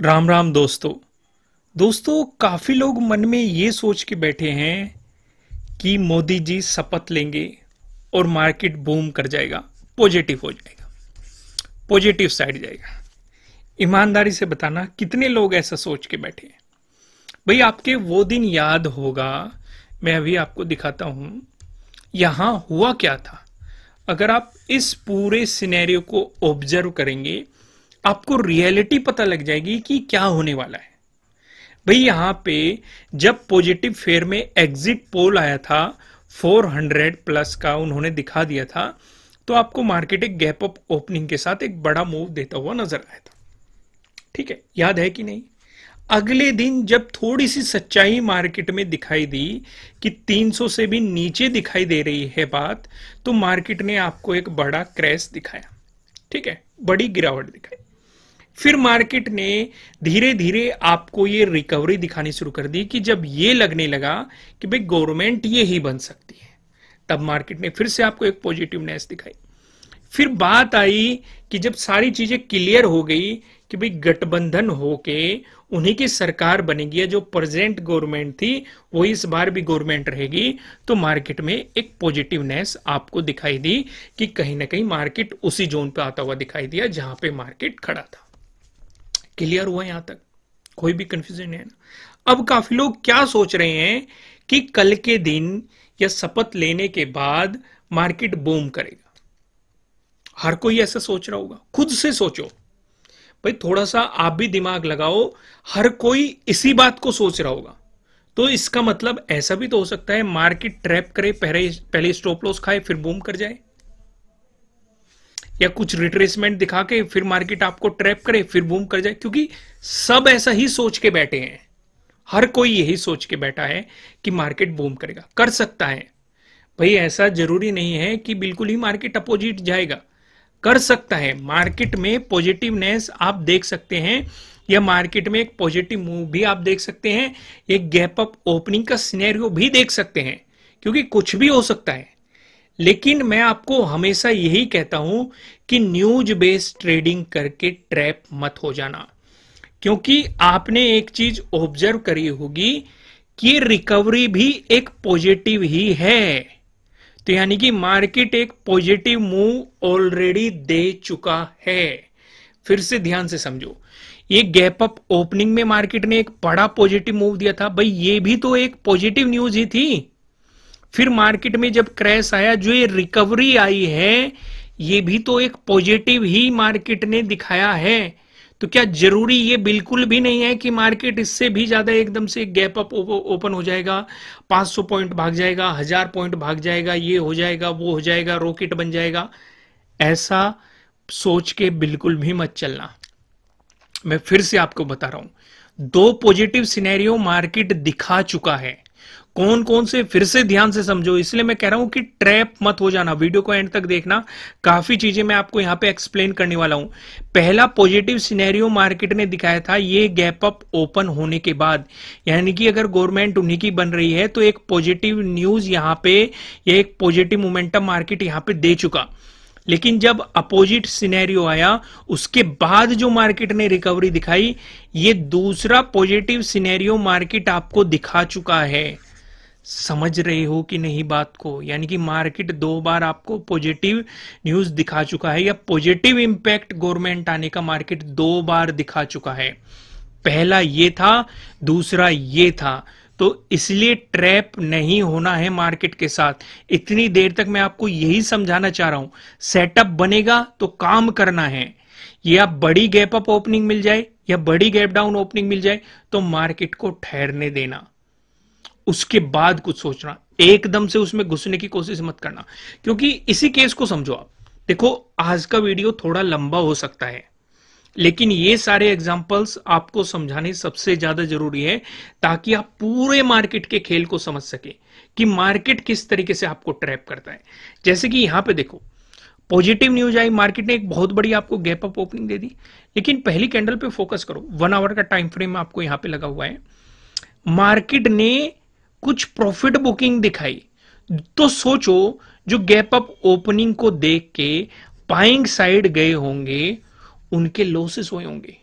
राम राम दोस्तों दोस्तों काफ़ी लोग मन में ये सोच के बैठे हैं कि मोदी जी शपथ लेंगे और मार्केट बूम कर जाएगा पॉजिटिव हो जाएगा पॉजिटिव साइड जाएगा ईमानदारी से बताना कितने लोग ऐसा सोच के बैठे हैं भाई आपके वो दिन याद होगा मैं अभी आपको दिखाता हूं यहां हुआ क्या था अगर आप इस पूरे सिनेरियो को ऑब्जर्व करेंगे आपको रियलिटी पता लग जाएगी कि क्या होने वाला है भाई यहां पे जब पॉजिटिव फेयर में एग्जिट पोल आया था 400 प्लस का उन्होंने दिखा दिया था तो आपको मार्केट एक गैप अप ओपनिंग के साथ एक बड़ा मूव देता हुआ नजर आया था ठीक है याद है कि नहीं अगले दिन जब थोड़ी सी सच्चाई मार्केट में दिखाई दी कि 300 से भी नीचे दिखाई दे रही है बात तो मार्केट ने आपको एक बड़ा क्रैश दिखाया ठीक है बड़ी गिरावट दिखाई फिर मार्केट ने धीरे धीरे आपको ये रिकवरी दिखानी शुरू कर दी कि जब ये लगने लगा कि भाई गवर्नमेंट ये ही बन सकती है तब मार्केट ने फिर से आपको एक पॉजिटिवनेस दिखाई फिर बात आई कि जब सारी चीजें क्लियर हो गई कि भाई गठबंधन होके उन्हीं की सरकार बनेगी जो प्रेजेंट गवर्नमेंट थी वो इस बार भी गवर्नमेंट रहेगी तो मार्केट में एक पॉजिटिवनेस आपको दिखाई दी कि कहीं ना कहीं मार्केट उसी जोन पे आता हुआ दिखाई दिया जहां पे मार्केट खड़ा था क्लियर हुआ यहां तक कोई भी कंफ्यूजन है ना अब काफी लोग क्या सोच रहे हैं कि कल के दिन या शपथ लेने के बाद मार्केट बूम करेगा हर कोई ऐसा सोच रहा होगा खुद से सोचो भाई थोड़ा सा आप भी दिमाग लगाओ हर कोई इसी बात को सोच रहा होगा तो इसका मतलब ऐसा भी तो हो सकता है मार्केट ट्रैप करे पहले पहले स्टॉप लॉस खाए फिर बूम कर जाए या कुछ रिट्रेसमेंट दिखा के फिर मार्केट आपको ट्रैप करे फिर बूम कर जाए क्योंकि सब ऐसा ही सोच के बैठे हैं हर कोई यही सोच के बैठा है कि मार्केट बूम करेगा कर सकता है भाई ऐसा जरूरी नहीं है कि बिल्कुल ही मार्केट अपोजिट जाएगा कर सकता है मार्केट में पॉजिटिवनेस आप देख सकते हैं या मार्केट में एक पॉजिटिव मूव भी आप देख सकते हैं एक गैप अप ओपनिंग का सिनेरियो भी देख सकते हैं क्योंकि कुछ भी हो सकता है लेकिन मैं आपको हमेशा यही कहता हूं कि न्यूज बेस्ड ट्रेडिंग करके ट्रैप मत हो जाना क्योंकि आपने एक चीज ऑब्जर्व करी होगी कि रिकवरी भी एक पॉजिटिव ही है तो यानी कि मार्केट एक पॉजिटिव मूव ऑलरेडी दे चुका है फिर से ध्यान से समझो ये गैप अप ओपनिंग में मार्केट ने एक बड़ा पॉजिटिव मूव दिया था भाई ये भी तो एक पॉजिटिव न्यूज ही थी फिर मार्केट में जब क्रैश आया जो ये रिकवरी आई है ये भी तो एक पॉजिटिव ही मार्केट ने दिखाया है तो क्या जरूरी ये बिल्कुल भी नहीं है कि मार्केट इससे भी ज्यादा एकदम से गैप अप ओपन हो जाएगा 500 पॉइंट भाग जाएगा हजार पॉइंट भाग जाएगा ये हो जाएगा वो हो जाएगा रॉकेट बन जाएगा ऐसा सोच के बिल्कुल भी मत चलना मैं फिर से आपको बता रहा हूं दो पॉजिटिव सिनेरियो मार्केट दिखा चुका है कौन कौन से फिर से ध्यान से समझो इसलिए मैं कह रहा हूं कि ट्रैप मत हो जाना वीडियो को एंड तक देखना काफी चीजें मैं आपको यहां पे एक्सप्लेन करने वाला हूं पहला पॉजिटिव सिनेरियो मार्केट ने दिखाया था ये गैप अप ओपन होने के बाद यानी कि अगर गवर्नमेंट उन्हीं की बन रही है तो एक पॉजिटिव न्यूज यहां पे या एक पॉजिटिव मोमेंटम मार्केट यहां पे दे चुका लेकिन जब अपोजिट सिनेरियो आया उसके बाद जो मार्केट ने रिकवरी दिखाई ये दूसरा पॉजिटिव सिनेरियो मार्केट आपको दिखा चुका है समझ रहे हो कि नहीं बात को यानी कि मार्केट दो बार आपको पॉजिटिव न्यूज दिखा चुका है या पॉजिटिव इंपैक्ट गवर्नमेंट आने का मार्केट दो बार दिखा चुका है पहला ये था दूसरा ये था तो इसलिए ट्रैप नहीं होना है मार्केट के साथ इतनी देर तक मैं आपको यही समझाना चाह रहा हूं सेटअप बनेगा तो काम करना है या बड़ी गैप अप ओपनिंग मिल जाए या बड़ी गैप डाउन ओपनिंग मिल जाए तो मार्केट को ठहरने देना उसके बाद कुछ सोचना एकदम से उसमें घुसने की कोशिश मत करना क्योंकि इसी केस को समझो आप देखो आज का वीडियो थोड़ा लंबा हो सकता है लेकिन ये सारे एग्जाम्पल्स आपको समझाने सबसे ज्यादा जरूरी है ताकि आप पूरे मार्केट के खेल को समझ सके कि मार्केट किस तरीके से आपको ट्रैप करता है जैसे कि यहां पे देखो पॉजिटिव न्यूज आई मार्केट ने एक बहुत बड़ी आपको गैप अप ओपनिंग दे दी लेकिन पहली कैंडल पे फोकस करो वन आवर का टाइम फ्रेम आपको यहां पे लगा हुआ है मार्केट ने कुछ प्रॉफिट बुकिंग दिखाई तो सोचो जो गैप अप ओपनिंग को देख के बाइंग साइड गए होंगे उनके लॉसेस हुए होंगे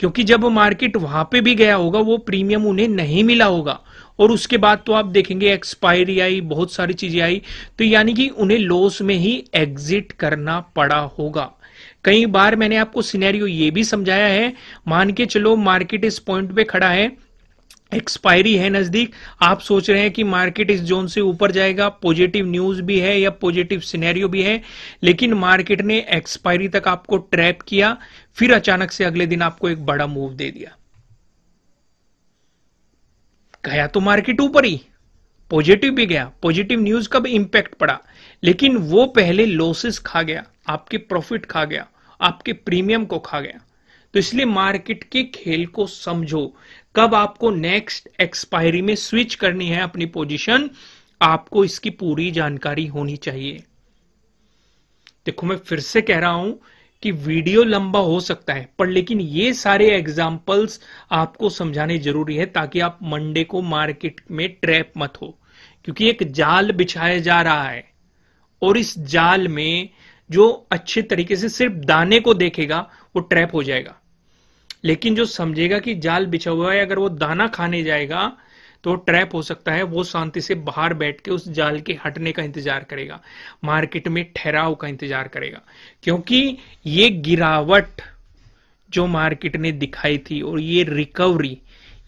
क्योंकि जब मार्केट वहां पे भी गया होगा वो प्रीमियम उन्हें नहीं मिला होगा और उसके बाद तो आप देखेंगे एक्सपायरी आई बहुत सारी चीजें आई तो यानी कि उन्हें लॉस में ही एग्जिट करना पड़ा होगा कई बार मैंने आपको सिनेरियो ये भी समझाया है मान के चलो मार्केट इस पॉइंट पे खड़ा है एक्सपायरी है नजदीक आप सोच रहे हैं कि मार्केट इस जोन से ऊपर जाएगा पॉजिटिव न्यूज भी है या पॉजिटिव सिनेरियो भी है लेकिन मार्केट ने एक्सपायरी तक आपको ट्रैप किया फिर अचानक से अगले दिन आपको एक बड़ा मूव दे दिया गया तो मार्केट ऊपर ही पॉजिटिव भी गया पॉजिटिव न्यूज का भी इंपैक्ट पड़ा लेकिन वो पहले लॉसेस खा गया आपके प्रॉफिट खा गया आपके प्रीमियम को खा गया तो इसलिए मार्केट के खेल को समझो कब आपको नेक्स्ट एक्सपायरी में स्विच करनी है अपनी पोजीशन आपको इसकी पूरी जानकारी होनी चाहिए देखो मैं फिर से कह रहा हूं कि वीडियो लंबा हो सकता है पर लेकिन ये सारे एग्जाम्पल्स आपको समझाने जरूरी है ताकि आप मंडे को मार्केट में ट्रैप मत हो क्योंकि एक जाल बिछाया जा रहा है और इस जाल में जो अच्छे तरीके से सिर्फ दाने को देखेगा वो ट्रैप हो जाएगा लेकिन जो समझेगा कि जाल बिछा हुआ है अगर वो दाना खाने जाएगा तो ट्रैप हो सकता है वो शांति से बाहर बैठ के उस जाल के हटने का इंतजार करेगा मार्केट में ठहराव का इंतजार करेगा क्योंकि ये गिरावट जो मार्केट ने दिखाई थी और ये रिकवरी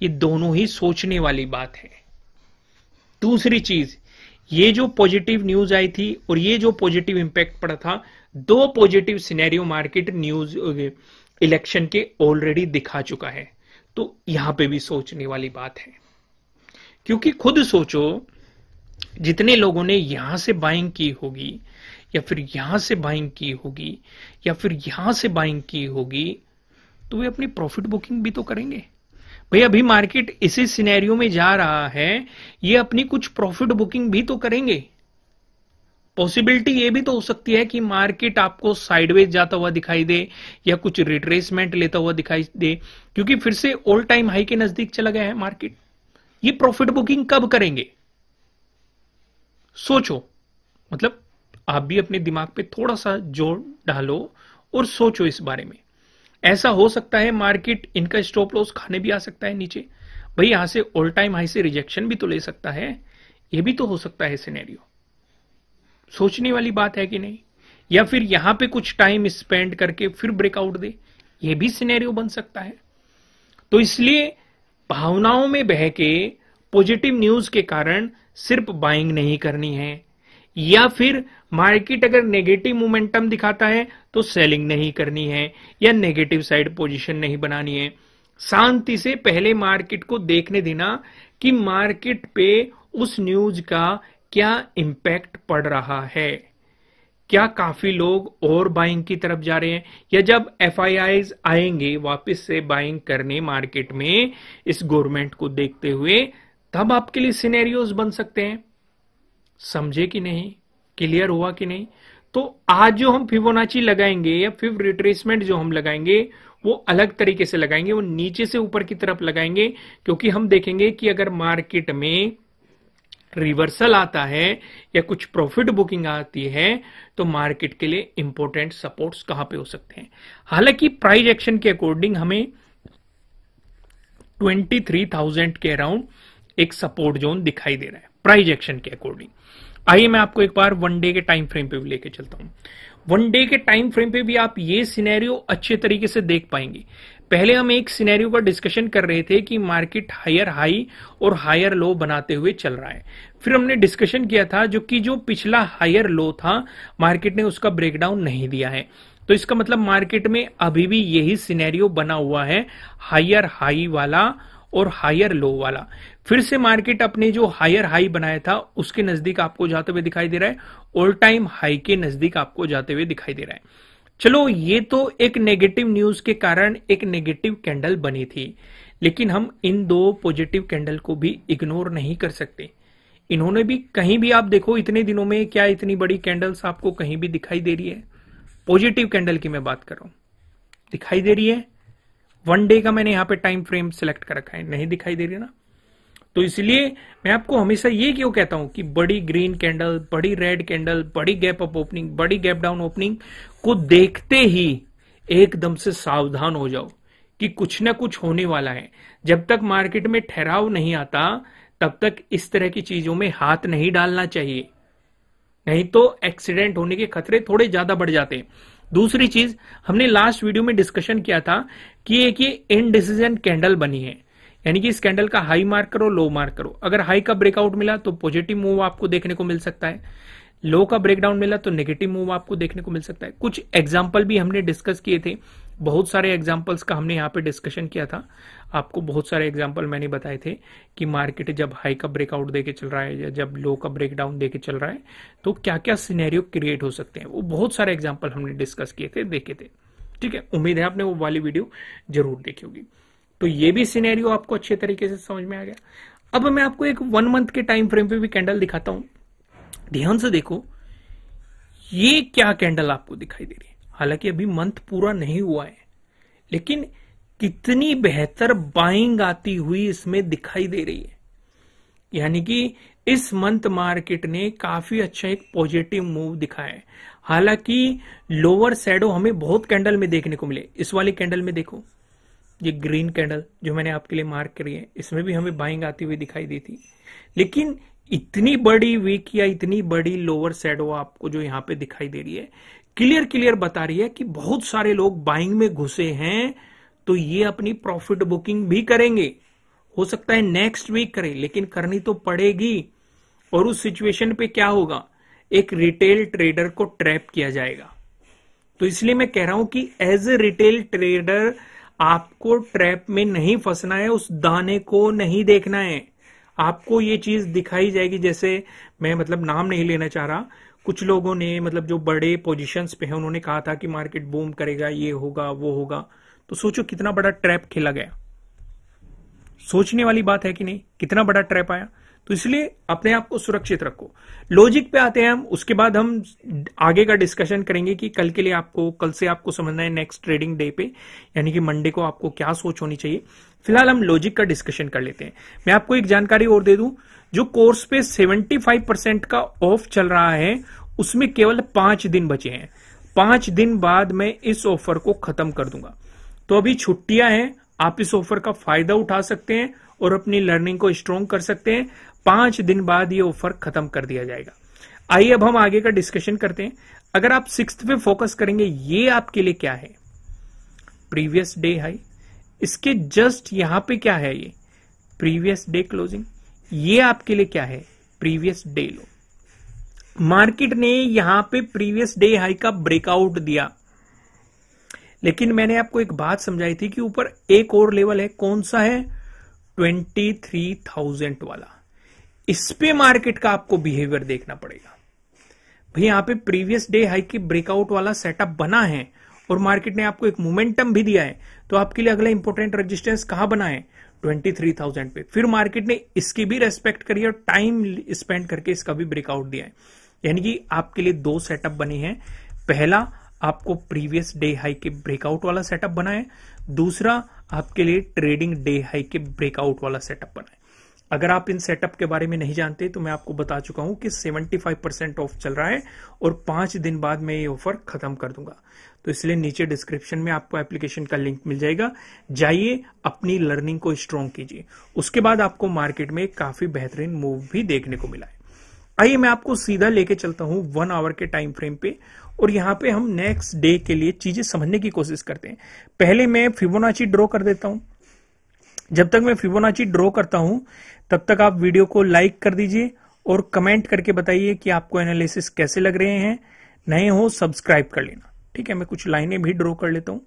ये दोनों ही सोचने वाली बात है दूसरी चीज ये जो पॉजिटिव न्यूज आई थी और ये जो पॉजिटिव इंपैक्ट पड़ा था दो positive scenario market news election के ऑलरेडी दिखा चुका है तो यहां पे भी सोचने वाली बात है क्योंकि खुद सोचो जितने लोगों ने यहां से बाइंग की होगी या फिर यहां से बाइंग की होगी या फिर यहां से बाइंग की होगी तो वे अपनी प्रॉफिट बुकिंग भी तो करेंगे भाई अभी मार्केट इसी सिनेरियो में जा रहा है ये अपनी कुछ प्रॉफिट बुकिंग भी तो करेंगे पॉसिबिलिटी ये भी तो हो सकती है कि मार्केट आपको साइडवेज जाता हुआ दिखाई दे या कुछ रिट्रेसमेंट लेता हुआ दिखाई दे क्योंकि फिर से ऑल टाइम हाई के नजदीक चला गया है मार्केट ये प्रॉफिट बुकिंग कब करेंगे सोचो मतलब आप भी अपने दिमाग पे थोड़ा सा जोर डालो और सोचो इस बारे में ऐसा हो सकता है मार्केट इनका स्टॉप लॉस खाने भी आ सकता है नीचे भाई यहां से ऑल टाइम हाई से रिजेक्शन भी तो ले सकता है यह भी तो हो सकता है सिनेरियो सोचने वाली बात है कि नहीं या फिर यहां पे कुछ टाइम स्पेंड करके फिर ब्रेकआउट दे ये भी सिनेरियो बन सकता है तो इसलिए भावनाओं में बह के पॉजिटिव न्यूज के कारण सिर्फ बाइंग नहीं करनी है या फिर मार्केट अगर नेगेटिव मोमेंटम दिखाता है तो सेलिंग नहीं करनी है या नेगेटिव साइड पोजीशन नहीं बनानी है शांति से पहले मार्केट को देखने देना कि मार्केट पे उस न्यूज का क्या इम्पैक्ट पड़ रहा है क्या काफी लोग और बाइंग की तरफ जा रहे हैं या जब एफ आएंगे वापस से बाइंग करने मार्केट में इस गवर्नमेंट को देखते हुए तब आपके लिए सिनेरियोज बन सकते हैं समझे कि नहीं क्लियर हुआ कि नहीं तो आज जो हम फिबोनाची लगाएंगे या फिव रिट्रेसमेंट जो हम लगाएंगे वो अलग तरीके से लगाएंगे वो नीचे से ऊपर की तरफ लगाएंगे क्योंकि हम देखेंगे कि अगर मार्केट में रिवर्सल आता है या कुछ प्रॉफिट बुकिंग आती है तो मार्केट के लिए इंपॉर्टेंट सपोर्ट्स कहां पे हो सकते हैं हालांकि प्राइस एक्शन के अकॉर्डिंग हमें 23,000 के अराउंड एक सपोर्ट जोन दिखाई दे रहा है प्राइस एक्शन के अकॉर्डिंग आइए मैं आपको एक बार वन डे के टाइम फ्रेम पे भी लेके चलता हूं वन डे के टाइम फ्रेम पे भी आप ये सिनेरियो अच्छे तरीके से देख पाएंगे पहले हम एक सिनेरियो पर डिस्कशन कर रहे थे कि मार्केट हायर हाई और हायर लो बनाते हुए चल रहा है फिर हमने डिस्कशन किया था जो कि जो पिछला हायर लो था मार्केट ने उसका ब्रेकडाउन नहीं दिया है तो इसका मतलब मार्केट में अभी भी यही सिनेरियो बना हुआ है हायर हाई वाला और हायर लो वाला फिर से मार्केट अपने जो हायर हाई बनाया था उसके नजदीक आपको जाते हुए दिखाई दे रहा है ऑल टाइम हाई के नजदीक आपको जाते हुए दिखाई दे रहा है चलो ये तो एक नेगेटिव न्यूज के कारण एक नेगेटिव कैंडल बनी थी लेकिन हम इन दो पॉजिटिव कैंडल को भी इग्नोर नहीं कर सकते इन्होंने भी कहीं भी आप देखो इतने दिनों में क्या इतनी बड़ी कैंडल्स आपको कहीं भी दिखाई दे रही है पॉजिटिव कैंडल की मैं बात कर रहा हूं दिखाई दे रही है वन डे का मैंने यहां पे टाइम फ्रेम सिलेक्ट कर रखा है नहीं दिखाई दे रही है ना तो इसलिए मैं आपको हमेशा ये क्यों कहता हूं कि बड़ी ग्रीन कैंडल बड़ी रेड कैंडल बड़ी गैप अप ओपनिंग बड़ी गैप डाउन ओपनिंग को देखते ही एकदम से सावधान हो जाओ कि कुछ ना कुछ होने वाला है जब तक मार्केट में ठहराव नहीं आता तब तक इस तरह की चीजों में हाथ नहीं डालना चाहिए नहीं तो एक्सीडेंट होने के खतरे थोड़े ज्यादा बढ़ जाते हैं दूसरी चीज हमने लास्ट वीडियो में डिस्कशन किया था कि एक ये इनडिसीजन कैंडल बनी है यानी कि स्कैंडल का हाई मार्क करो लो मार्क करो अगर हाई का ब्रेकआउट मिला तो पॉजिटिव मूव आपको देखने को मिल सकता है लो का ब्रेकडाउन मिला तो नेगेटिव मूव आपको देखने को मिल सकता है कुछ एग्जाम्पल भी हमने डिस्कस किए थे बहुत सारे एग्जाम्पल्स का हमने यहाँ पे डिस्कशन किया था आपको बहुत सारे एग्जाम्पल मैंने बताए थे कि मार्केट जब हाई का ब्रेकआउट देके चल रहा है या जब लो का ब्रेकडाउन देके चल रहा है तो क्या क्या सिनेरियो क्रिएट हो सकते हैं वो बहुत सारे एग्जाम्पल हमने डिस्कस किए थे देखे थे ठीक है उम्मीद है आपने वो वाली वीडियो जरूर देखी होगी तो ये भी सिनेरियो आपको अच्छे तरीके से समझ में आ गया अब मैं आपको एक वन मंथ के टाइम फ्रेम पे भी कैंडल दिखाता हूं ध्यान से देखो ये क्या कैंडल आपको दिखाई दे रही है हालांकि अभी मंथ पूरा नहीं हुआ है लेकिन कितनी बेहतर बाइंग आती हुई इसमें दिखाई दे रही है यानी कि इस मंथ मार्केट ने काफी अच्छा एक पॉजिटिव मूव दिखाया है हालांकि लोअर सैडो हमें बहुत कैंडल में देखने को मिले इस वाले कैंडल में देखो ये ग्रीन कैंडल जो मैंने आपके लिए मार्क करी है इसमें भी हमें बाइंग आती हुई दिखाई दी थी लेकिन इतनी बड़ी वीक या इतनी बड़ी लोअर वो आपको जो यहाँ पे दिखाई दे रही है क्लियर क्लियर बता रही है कि बहुत सारे लोग बाइंग में घुसे हैं तो ये अपनी प्रॉफिट बुकिंग भी करेंगे हो सकता है नेक्स्ट वीक करें लेकिन करनी तो पड़ेगी और उस सिचुएशन पे क्या होगा एक रिटेल ट्रेडर को ट्रैप किया जाएगा तो इसलिए मैं कह रहा हूं कि एज ए रिटेल ट्रेडर आपको ट्रैप में नहीं फंसना है उस दाने को नहीं देखना है आपको ये चीज दिखाई जाएगी जैसे मैं मतलब नाम नहीं लेना चाह रहा कुछ लोगों ने मतलब जो बड़े पोजीशंस पे हैं उन्होंने कहा था कि मार्केट बूम करेगा ये होगा वो होगा तो सोचो कितना बड़ा ट्रैप खेला गया सोचने वाली बात है कि नहीं कितना बड़ा ट्रैप आया तो इसलिए अपने आप को सुरक्षित रखो लॉजिक पे आते हैं हम उसके बाद हम आगे का डिस्कशन करेंगे कि कल के लिए आपको कल से आपको समझना है नेक्स्ट ट्रेडिंग डे पे यानी कि मंडे को आपको क्या सोच होनी चाहिए फिलहाल हम लॉजिक का डिस्कशन कर लेते हैं मैं आपको एक जानकारी और दे दूं जो कोर्स पे 75 परसेंट का ऑफ चल रहा है उसमें केवल पांच दिन बचे हैं पांच दिन बाद मैं इस ऑफर को खत्म कर दूंगा तो अभी छुट्टियां हैं आप इस ऑफर का फायदा उठा सकते हैं और अपनी लर्निंग को स्ट्रॉन्ग कर सकते हैं पांच दिन बाद ये ऑफर खत्म कर दिया जाएगा आइए अब हम आगे का डिस्कशन करते हैं अगर आप सिक्स पे फोकस करेंगे ये आपके लिए क्या है प्रीवियस डे हाई इसके जस्ट यहां पे क्या है ये प्रीवियस डे क्लोजिंग ये आपके लिए क्या है प्रीवियस डे लो मार्केट ने यहां पे प्रीवियस डे हाई का ब्रेकआउट दिया लेकिन मैंने आपको एक बात समझाई थी कि ऊपर एक और लेवल है कौन सा है 23,000 वाला इस पे मार्केट का आपको बिहेवियर देखना पड़ेगा भाई यहां पे प्रीवियस डे हाई की ब्रेकआउट वाला सेटअप बना है और मार्केट ने आपको एक मोमेंटम भी दिया है तो आपके लिए अगला इंपॉर्टेंट रेजिस्टेंस कहां बना है 23,000 पे फिर मार्केट ने इसकी भी रेस्पेक्ट करी और टाइम स्पेंड करके इसका भी ब्रेकआउट दिया है यानी कि आपके लिए दो सेटअप बने हैं पहला आपको प्रीवियस डे हाई के ब्रेकआउट वाला सेटअप बना है दूसरा आपके लिए ट्रेडिंग डे हाई के ब्रेकआउट वाला सेटअप बना है अगर आप इन सेटअप के बारे में नहीं जानते तो मैं आपको बता चुका हूं कि 75 परसेंट ऑफ चल रहा है और पांच दिन बाद मैं ये ऑफर खत्म कर दूंगा तो इसलिए नीचे डिस्क्रिप्शन में आपको एप्लीकेशन का लिंक मिल जाएगा जाइए अपनी लर्निंग को स्ट्रॉन्ग कीजिए उसके बाद आपको मार्केट में काफी बेहतरीन मूव भी देखने को मिला है आइए मैं आपको सीधा लेके चलता हूं वन आवर के टाइम फ्रेम पे और यहाँ पे हम नेक्स्ट डे के लिए चीजें समझने की कोशिश करते हैं पहले मैं फिबोनाची ड्रॉ कर देता हूं जब तक मैं फिबोनाची ड्रॉ करता हूं तब तक आप वीडियो को लाइक कर दीजिए और कमेंट करके बताइए कि आपको एनालिसिस कैसे लग रहे हैं नए हो सब्सक्राइब कर लेना ठीक है मैं कुछ लाइनें भी ड्रॉ कर लेता हूं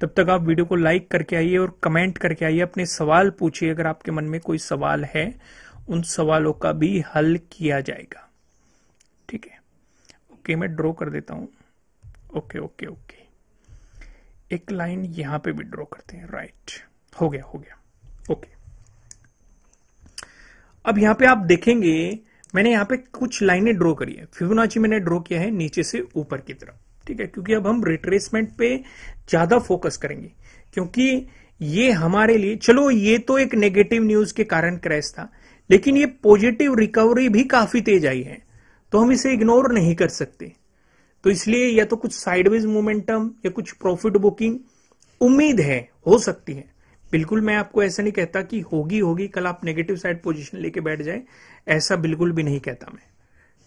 तब तक आप वीडियो को लाइक करके आइए और कमेंट करके आइए अपने सवाल पूछिए अगर आपके मन में कोई सवाल है उन सवालों का भी हल किया जाएगा ठीक है ओके मैं ड्रॉ कर देता हूं ओके ओके ओके एक लाइन यहां पे भी ड्रॉ करते हैं राइट हो गया हो गया ओके अब यहां पे आप देखेंगे मैंने यहां पे कुछ लाइनें ड्रॉ करी है फिबोनाची मैंने ड्रॉ किया है नीचे से ऊपर की तरफ ठीक है क्योंकि अब हम रिट्रेसमेंट पे ज्यादा फोकस करेंगे क्योंकि ये हमारे लिए चलो ये तो एक नेगेटिव न्यूज के कारण क्रैश था लेकिन ये पॉजिटिव रिकवरी भी काफी तेज आई है तो हम इसे इग्नोर नहीं कर सकते तो इसलिए या तो कुछ साइडवेज मोमेंटम या कुछ प्रॉफिट बुकिंग उम्मीद है हो सकती है बिल्कुल मैं आपको ऐसा नहीं कहता कि होगी होगी कल आप नेगेटिव साइड पोजीशन लेके बैठ जाए ऐसा बिल्कुल भी नहीं कहता मैं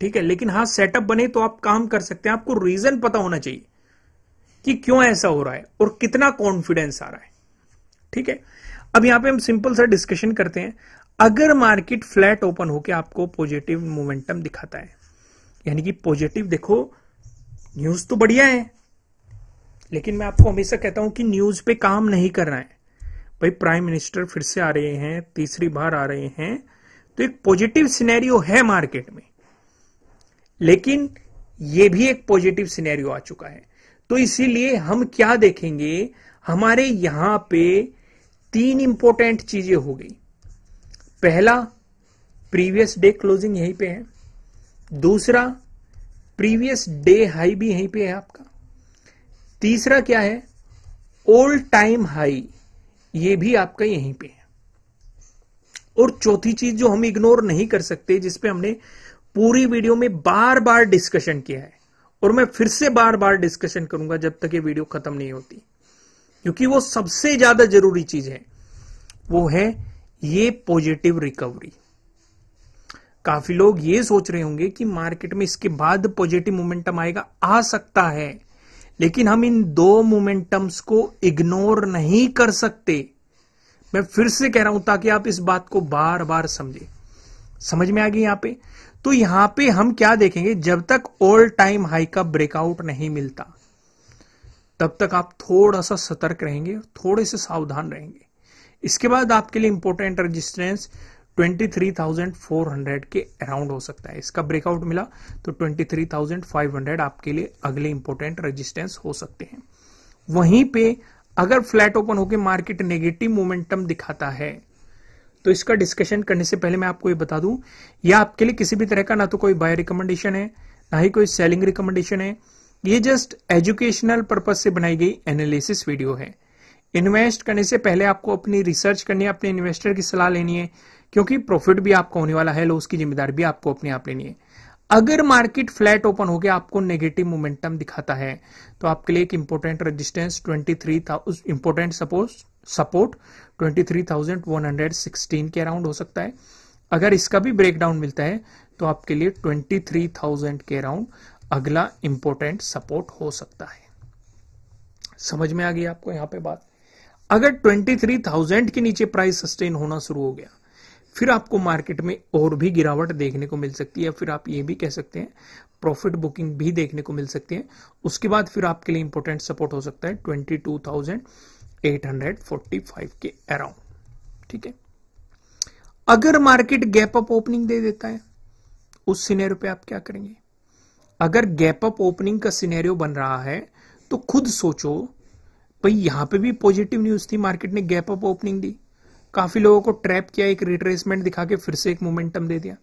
ठीक है लेकिन हाँ सेटअप बने तो आप काम कर सकते हैं आपको रीजन पता होना चाहिए कि क्यों ऐसा हो रहा है और कितना कॉन्फिडेंस आ रहा है ठीक है अब यहां पे हम सिंपल सा डिस्कशन करते हैं अगर मार्केट फ्लैट ओपन होकर आपको पॉजिटिव मोमेंटम दिखाता है यानी कि पॉजिटिव देखो न्यूज तो बढ़िया है लेकिन मैं आपको हमेशा कहता हूं कि न्यूज पे काम नहीं करना है भाई प्राइम मिनिस्टर फिर से आ रहे हैं तीसरी बार आ रहे हैं तो एक पॉजिटिव सिनेरियो है मार्केट में लेकिन यह भी एक पॉजिटिव सिनेरियो आ चुका है तो इसीलिए हम क्या देखेंगे हमारे यहां पे तीन इंपॉर्टेंट चीजें हो गई पहला प्रीवियस डे क्लोजिंग यहीं पे है दूसरा प्रीवियस डे हाई भी यहीं पे है आपका तीसरा क्या है ओल्ड टाइम हाई ये भी आपका यहीं पे है और चौथी चीज जो हम इग्नोर नहीं कर सकते जिसपे हमने पूरी वीडियो में बार बार डिस्कशन किया है और मैं फिर से बार बार डिस्कशन करूंगा जब तक ये वीडियो खत्म नहीं होती क्योंकि वो सबसे ज्यादा जरूरी चीज है वो है ये पॉजिटिव रिकवरी काफी लोग ये सोच रहे होंगे कि मार्केट में इसके बाद पॉजिटिव मोमेंटम आएगा आ सकता है लेकिन हम इन दो मोमेंटम्स को इग्नोर नहीं कर सकते मैं फिर से कह रहा हूं ताकि आप इस बात को बार बार समझे समझ में आ गई यहां पे तो यहां पे हम क्या देखेंगे जब तक ऑल टाइम हाई का ब्रेकआउट नहीं मिलता तब तक आप थोड़ा सा सतर्क रहेंगे थोड़े से सावधान रहेंगे इसके बाद आपके लिए इंपॉर्टेंट रजिस्टेंस 23,400 के अराउंड हो सकता है इसका ब्रेकआउट मिला तो 23,500 आपके लिए अगले इंपोर्टेंट रेजिस्टेंस हो सकते हैं वहीं पे अगर फ्लैट ओपन होकर मार्केट नेगेटिव मोमेंटम दिखाता है तो इसका डिस्कशन करने से पहले मैं आपको ये बता दूं या आपके लिए किसी भी तरह का ना तो कोई बाय रिकमेंडेशन है ना ही कोई सेलिंग रिकमेंडेशन है ये जस्ट एजुकेशनल पर्पज से बनाई गई एनालिसिस वीडियो है इन्वेस्ट करने से पहले आपको अपनी रिसर्च करनी है अपने इन्वेस्टर की सलाह लेनी है क्योंकि प्रॉफिट भी आपका होने वाला है लॉस की जिम्मेदारी भी आपको अपने आप लेनी है अगर मार्केट फ्लैट ओपन हो गया आपको नेगेटिव मोमेंटम दिखाता है तो आपके लिए एक important resistance twenty three important suppose support twenty three thousand one hundred sixteen के अराउंड हो सकता है अगर इसका भी ब्रेकडाउन मिलता है तो आपके लिए ट्वेंटी थ्री थाउजेंड के अराउंड अगला इंपॉर्टेंट सपोर्ट हो सकता है समझ में आ गई आपको यहां पे बात अगर 23,000 के नीचे प्राइस सस्टेन होना शुरू हो गया फिर आपको मार्केट में और भी गिरावट देखने को मिल सकती है फिर आप ये भी कह सकते हैं प्रॉफिट बुकिंग भी देखने को मिल सकती है उसके बाद फिर आपके लिए इंपॉर्टेंट सपोर्ट हो सकता है ट्वेंटी के अराउंड ठीक है अगर मार्केट गैप अप ओपनिंग दे देता है उस सिनेरियो पे आप क्या करेंगे अगर गैप अप ओपनिंग का सिनेरियो बन रहा है तो खुद सोचो भाई यहां पे भी पॉजिटिव न्यूज थी मार्केट ने गैप अप ओपनिंग दी काफी लोगों को ट्रैप किया एक रिट्रेसमेंट दिखा के फिर से एक मोमेंटम दे दिया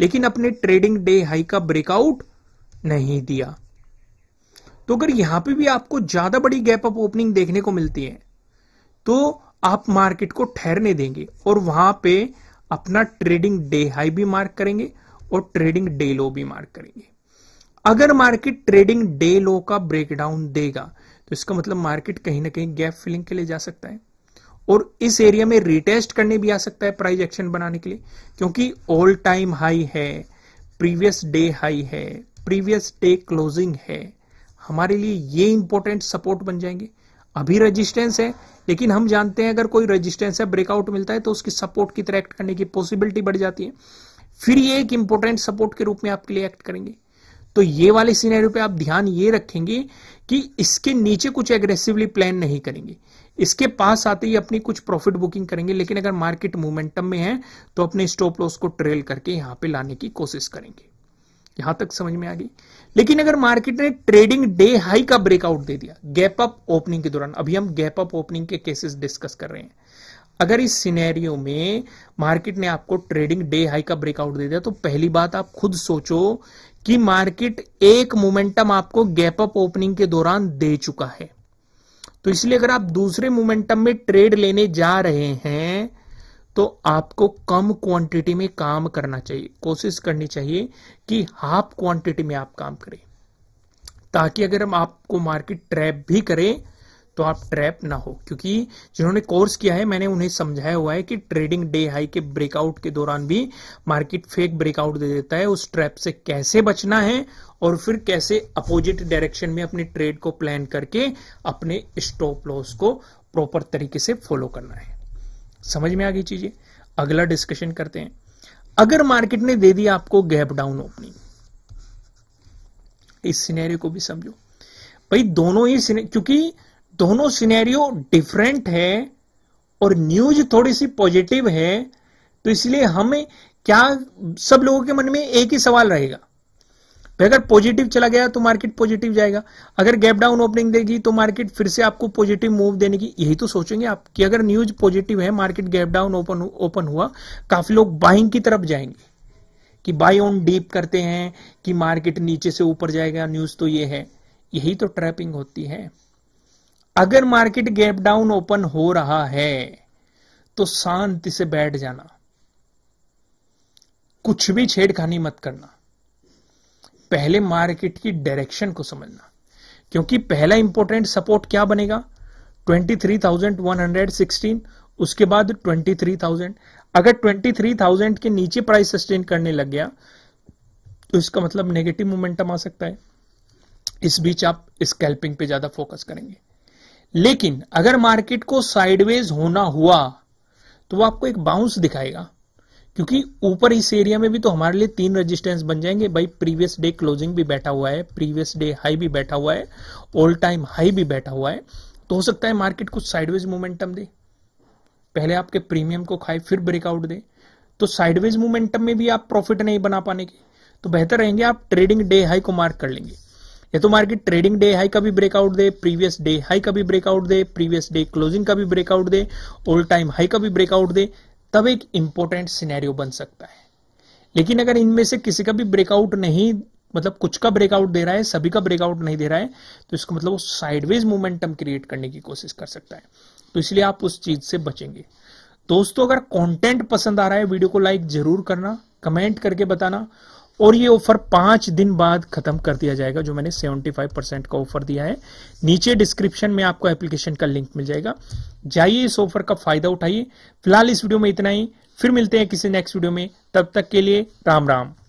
लेकिन अपने ट्रेडिंग डे हाई का ब्रेकआउट नहीं दिया तो अगर यहां पे भी आपको ज्यादा बड़ी गैप अप ओपनिंग देखने को मिलती है तो आप मार्केट को ठहरने देंगे और वहां पे अपना ट्रेडिंग डे हाई भी मार्क करेंगे और ट्रेडिंग डे लो भी मार्क करेंगे अगर मार्केट ट्रेडिंग डे लो का ब्रेकडाउन देगा तो इसका मतलब मार्केट कहीं ना कहीं गैप फिलिंग के लिए जा सकता है और इस एरिया में रिटेस्ट करने भी आ सकता है प्राइस एक्शन बनाने के लिए क्योंकि ऑल टाइम हाई है प्रीवियस डे हाई है प्रीवियस डे क्लोजिंग है हमारे लिए ये इंपॉर्टेंट सपोर्ट बन जाएंगे अभी रेजिस्टेंस है लेकिन हम जानते हैं अगर कोई रेजिस्टेंस है ब्रेकआउट मिलता है तो उसकी सपोर्ट की तरह एक्ट करने की पॉसिबिलिटी बढ़ जाती है फिर ये एक इंपॉर्टेंट सपोर्ट के रूप में आपके लिए एक्ट करेंगे तो ये वाले सीनेरियो पे आप ध्यान ये रखेंगे कि इसके नीचे कुछ एग्रेसिवली प्लान नहीं करेंगे इसके पास आते ही अपनी कुछ प्रॉफिट बुकिंग करेंगे लेकिन अगर मार्केट मोमेंटम में है तो अपने स्टॉप लॉस को ट्रेल करके यहां पे लाने की कोशिश करेंगे यहां तक समझ में आ गई लेकिन अगर मार्केट ने ट्रेडिंग डे हाई का ब्रेकआउट दे दिया गैप अप ओपनिंग के दौरान अभी हम गैप अप ओपनिंग के केसेस डिस्कस कर रहे हैं अगर इस सिनेरियो में मार्केट ने आपको ट्रेडिंग डे हाई का ब्रेकआउट दे दिया तो पहली बात आप खुद सोचो कि मार्केट एक मोमेंटम आपको गैप अप ओपनिंग के दौरान दे चुका है तो इसलिए अगर आप दूसरे मोमेंटम में ट्रेड लेने जा रहे हैं तो आपको कम क्वांटिटी में काम करना चाहिए कोशिश करनी चाहिए कि हाफ क्वांटिटी में आप काम करें ताकि अगर हम आपको मार्केट ट्रैप भी करें तो आप ट्रैप ना हो क्योंकि जिन्होंने कोर्स किया है मैंने उन्हें समझाया हुआ है कि ट्रेडिंग डे हाई के ब्रेकआउट के दौरान भी मार्केट फेक ब्रेकआउट दे देता है उस ट्रैप से कैसे बचना है और फिर कैसे अपोजिट डायरेक्शन में अपने ट्रेड को प्लान करके अपने स्टॉप लॉस को प्रॉपर तरीके से फॉलो करना है समझ में आ गई चीजें अगला डिस्कशन करते हैं अगर मार्केट ने दे दी आपको गैप डाउन ओपनिंग इस सिनेरियो को भी समझो भाई दोनों ही क्योंकि दोनों सिनेरियो डिफरेंट है और न्यूज थोड़ी सी पॉजिटिव है तो इसलिए हमें क्या सब लोगों के मन में एक ही सवाल रहेगा अगर पॉजिटिव चला गया तो मार्केट पॉजिटिव जाएगा अगर गैप डाउन ओपनिंग देगी तो मार्केट फिर से आपको पॉजिटिव मूव देने की यही तो सोचेंगे आप कि अगर न्यूज पॉजिटिव है market gap down open open हुआ काफी लोग बाइंग की तरफ जाएंगे कि बाई ऑन डीप करते हैं कि मार्केट नीचे से ऊपर जाएगा न्यूज तो ये है यही तो ट्रैपिंग होती है अगर मार्केट गैप डाउन ओपन हो रहा है तो शांति से बैठ जाना कुछ भी छेड़खानी मत करना पहले मार्केट की डायरेक्शन को समझना क्योंकि पहला इंपॉर्टेंट सपोर्ट क्या बनेगा 23,116 उसके बाद 23,000 अगर 23,000 के नीचे प्राइस सस्टेन करने लग गया तो इसका मतलब नेगेटिव मोमेंटम आ सकता है इस बीच आप स्कैल्पिंग पे ज्यादा फोकस करेंगे लेकिन अगर मार्केट को साइडवेज होना हुआ तो वो आपको एक बाउंस दिखाएगा क्योंकि ऊपर इस एरिया में भी तो हमारे लिए तीन रेजिस्टेंस बन जाएंगे भाई प्रीवियस डे क्लोजिंग भी बैठा हुआ है प्रीवियस डे हाई भी बैठा हुआ है ऑल टाइम हाई भी बैठा हुआ है तो हो सकता है मार्केट कुछ साइडवेज मोमेंटम दे पहले आपके प्रीमियम को खाए फिर ब्रेकआउट दे तो साइडवेज मोमेंटम में भी आप प्रॉफिट नहीं बना पाने के तो बेहतर रहेंगे आप ट्रेडिंग डे हाई को मार्क कर लेंगे ये तो मार्केट ट्रेडिंग डे हाई का भी ब्रेकआउट दे प्रीवियस डे हाई का भी ब्रेकआउट दे प्रीवियस डे क्लोजिंग का भी ब्रेकआउट दे ऑल टाइम हाई का भी ब्रेकआउट दे तब एक इंपॉर्टेंट सिनेरियो बन सकता है लेकिन अगर इनमें से किसी का भी ब्रेकआउट नहीं मतलब कुछ का ब्रेकआउट दे रहा है सभी का ब्रेकआउट नहीं दे रहा है तो इसका मतलब वो साइडवेज मोमेंटम क्रिएट करने की कोशिश कर सकता है तो इसलिए आप उस चीज से बचेंगे दोस्तों अगर कंटेंट पसंद आ रहा है वीडियो को लाइक जरूर करना कमेंट करके बताना और ये ऑफर पांच दिन बाद खत्म कर दिया जाएगा जो मैंने 75 परसेंट का ऑफर दिया है नीचे डिस्क्रिप्शन में आपको एप्लीकेशन का लिंक मिल जाएगा जाइए इस ऑफर का फायदा उठाइए फिलहाल इस वीडियो में इतना ही फिर मिलते हैं किसी नेक्स्ट वीडियो में तब तक के लिए राम राम